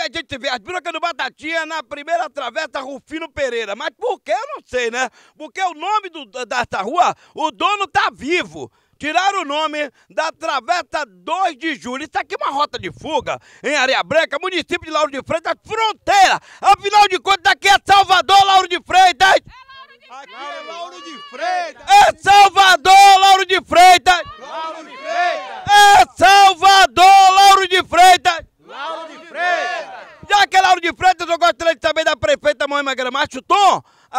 a gente vê as brancas do Batatinha na primeira travessa Rufino Pereira. Mas por que eu não sei, né? Porque o nome do, dessa rua, o dono tá vivo. Tiraram o nome da Travessa 2 de Julho. Isso aqui é uma rota de fuga em Areia Branca, município de Lauro de Freitas, fronteira. Afinal de contas, aqui é Salvador, Lauro de Freitas. É Lauro de Freitas. Aqui é Lauro de Freitas. É Salvador, Lauro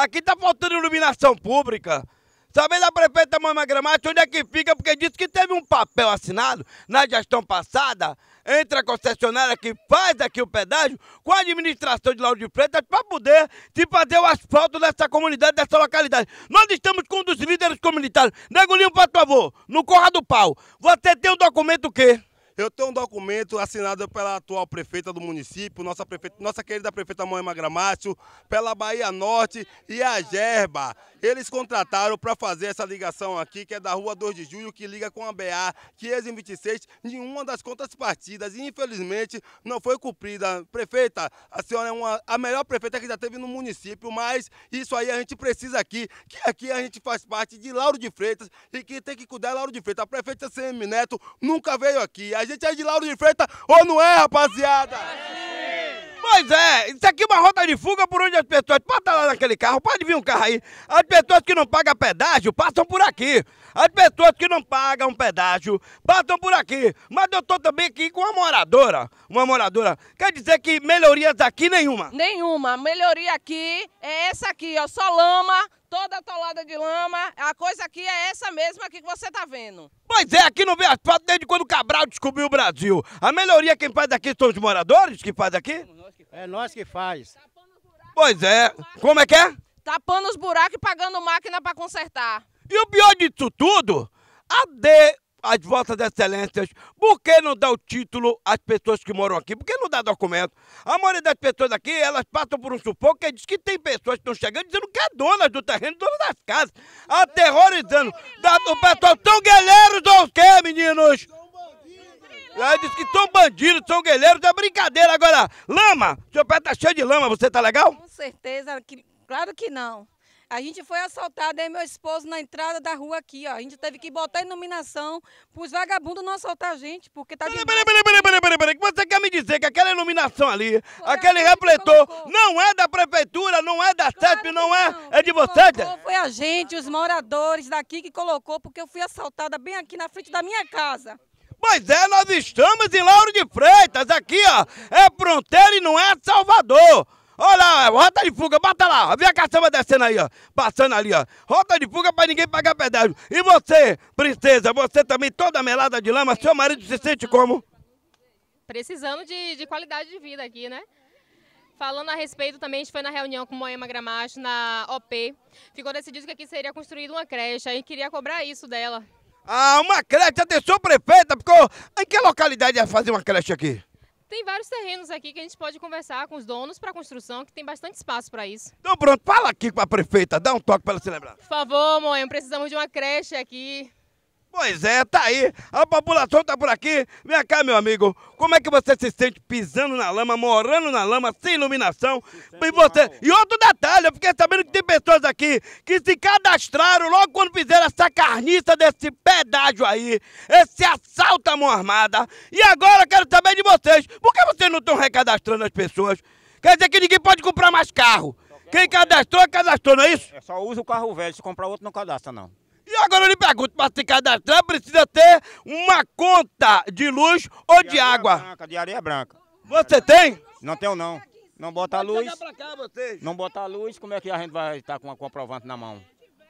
Aqui tá faltando iluminação pública. Sabe da prefeita Mama Gramática, onde é que fica, porque disse que teve um papel assinado na gestão passada entre a concessionária que faz aqui o pedágio com a administração de Lauro de Freitas para poder se fazer o asfalto dessa comunidade, dessa localidade. Nós estamos com um dos líderes comunitários. Negolinho, por favor, no Corra do Pau, você tem um documento o quê? Eu tenho um documento assinado pela atual prefeita do município, nossa, prefeita, nossa querida prefeita Moema Gramácio, pela Bahia Norte e a Gerba. Eles contrataram para fazer essa ligação aqui, que é da rua 2 de julho, que liga com a BA 526, Nenhuma uma das contas partidas. E infelizmente não foi cumprida. Prefeita, a senhora é uma, a melhor prefeita que já teve no município, mas isso aí a gente precisa aqui, que aqui a gente faz parte de Lauro de Freitas e que tem que cuidar é Lauro de Freitas. A prefeita CM Neto nunca veio aqui. A a gente é de Lauro de Freitas ou não é, rapaziada? Pois é, isso aqui é uma rota de fuga por onde as pessoas. passam lá naquele carro, pode vir um carro aí. As pessoas que não pagam pedágio passam por aqui. As pessoas que não pagam pedágio passam por aqui. Mas eu tô também aqui com uma moradora. Uma moradora. Quer dizer que melhorias aqui nenhuma? Nenhuma. Melhoria aqui é essa aqui, ó. Só lama, toda atolada de lama. A coisa aqui é essa mesma aqui que você está vendo. Pois é, aqui no Verde desde quando o Cabral descobriu o Brasil. A melhoria quem faz daqui são os moradores que faz daqui? É nós que faz. Pois é. Como é que é? Tapando os buracos e pagando máquina para consertar. E o pior disso tudo, a D as vossas excelências, por que não dá o título às pessoas que moram aqui? Por que não dá documento? A maioria das pessoas aqui, elas passam por um supor que diz que tem pessoas que estão chegando dizendo que é dona do terreno, dona das casas, aterrorizando. Da, o pessoal, são guerreiros ou o quê, meninos? Aí diz que são bandidos, são guerreiros, é brincadeira. Agora, lama, seu pé tá cheio de lama, você tá legal? Com certeza, que, claro que não. A gente foi assaltado, aí e meu esposo, na entrada da rua aqui, ó. A gente teve que botar iluminação pros vagabundos não assaltar a gente, porque tá... Peraí, peraí, peraí, peraí, peraí, peraí, Você quer me dizer que aquela iluminação ali, foi aquele refletor, não é da prefeitura, não é da claro CEP, não, não, é? É de vocês? Foi a gente, os moradores daqui que colocou, porque eu fui assaltada bem aqui na frente da minha casa. Pois é, nós estamos em Lauro de Freitas, aqui ó, é fronteira e não é Salvador. Olha lá, rota de fuga, bota lá. Vê a caçamba descendo aí, ó. Passando ali, ó. Rota de fuga para ninguém pagar pedágio. E você, princesa, você também toda melada de lama, seu marido se sente como? Precisando de, de qualidade de vida aqui, né? Falando a respeito também, a gente foi na reunião com Moema Gramacho, na OP. Ficou decidido que aqui seria construída uma creche, aí queria cobrar isso dela. Ah, uma creche, atenção prefeita, porque em que localidade ia fazer uma creche aqui? Tem vários terrenos aqui que a gente pode conversar com os donos para construção, que tem bastante espaço para isso. Então pronto, fala aqui com a prefeita, dá um toque para ela celebrar. Por favor, Moema, precisamos de uma creche aqui. Pois é, tá aí. A população tá por aqui. Vem cá, meu amigo. Como é que você se sente pisando na lama, morando na lama, sem iluminação? e, você... e outro detalhe, eu fiquei sabendo que tem pessoas aqui que se cadastraram logo quando fizeram essa carniça desse pedágio aí, esse assalto à mão armada. E agora eu quero saber de vocês. Por que vocês não estão recadastrando as pessoas? Quer dizer que ninguém pode comprar mais carro. Quem cadastrou, cadastrou, não é isso? É só usa o carro velho, se comprar outro não cadastra não. E agora eu lhe pergunto, para se cadastrar precisa ter uma conta de luz ou de, de água? Branca, de areia branca. Você tem? Não tenho não. Não bota a luz. Cá, não bota a luz, como é que a gente vai estar com a comprovante na mão?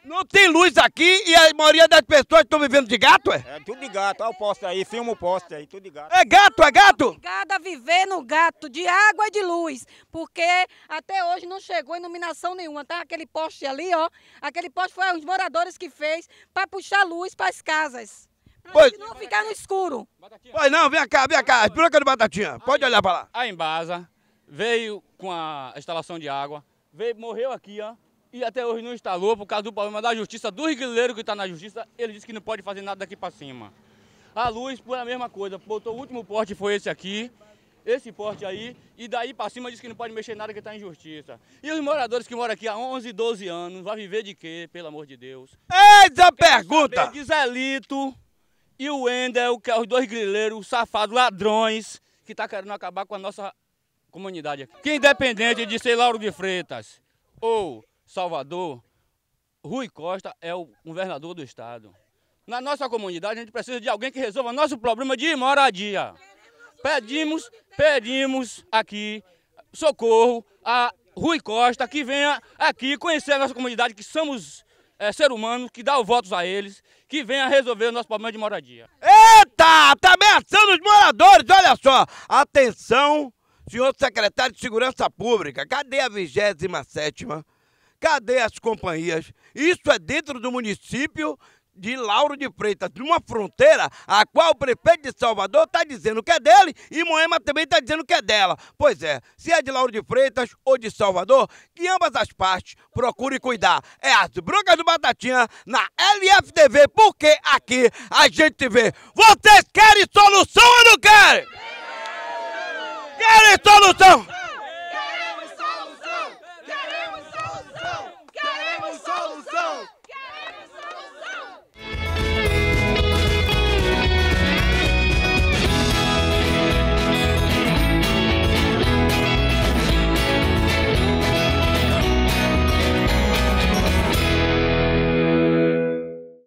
Não tem luz aqui e a maioria das pessoas estão vivendo de gato, é? É tudo de gato. Olha o poste aí, filma o poste aí, tudo de gato. É gato, é gato? Obrigada a viver no gato, de água e de luz, porque até hoje não chegou iluminação nenhuma, tá? Aquele poste ali, ó, aquele poste foi os moradores que fez para puxar luz para as casas. Pra pois, não ficar no escuro. Pois não, vem cá, vem cá, explica do Batatinha, pode olhar para lá. A Embasa veio com a instalação de água, veio, morreu aqui, ó, e até hoje não instalou por causa do problema da justiça, do grileiros que está na justiça, ele disse que não pode fazer nada daqui para cima. A luz foi a mesma coisa, botou o último porte, foi esse aqui, esse porte aí, e daí para cima disse que não pode mexer nada que está em justiça. E os moradores que moram aqui há 11, 12 anos, vai viver de quê, pelo amor de Deus? a pergunta! O Zelito e o Wendel, que é os dois grileiros, safados, ladrões, que está querendo acabar com a nossa comunidade aqui. Que independente de ser Lauro de Freitas ou Salvador, Rui Costa é o governador do estado. Na nossa comunidade, a gente precisa de alguém que resolva nosso problema de moradia. Pedimos, pedimos aqui socorro a Rui Costa, que venha aqui conhecer a nossa comunidade, que somos é, ser humanos, que dá os votos a eles, que venha resolver o nosso problema de moradia. Eita! Tá ameaçando os moradores, olha só! Atenção, senhor secretário de Segurança Pública, cadê a 27ª Cadê as companhias? Isso é dentro do município de Lauro de Freitas, numa fronteira a qual o prefeito de Salvador está dizendo que é dele e Moema também está dizendo que é dela. Pois é, se é de Lauro de Freitas ou de Salvador, que ambas as partes procurem cuidar. É as broncas do Batatinha na LFTV, porque aqui a gente vê. Vocês querem solução ou não querem? Querem solução?